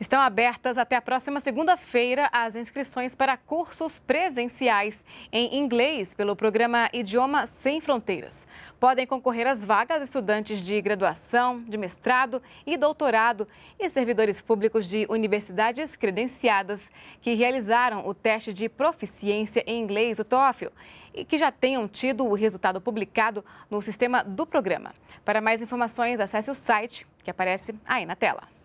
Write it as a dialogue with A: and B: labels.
A: Estão abertas até a próxima segunda-feira as inscrições para cursos presenciais em inglês pelo programa Idioma Sem Fronteiras. Podem concorrer às vagas estudantes de graduação, de mestrado e doutorado e servidores públicos de universidades credenciadas que realizaram o teste de proficiência em inglês, o TOEFL, e que já tenham tido o resultado publicado no sistema do programa. Para mais informações, acesse o site que aparece aí na tela.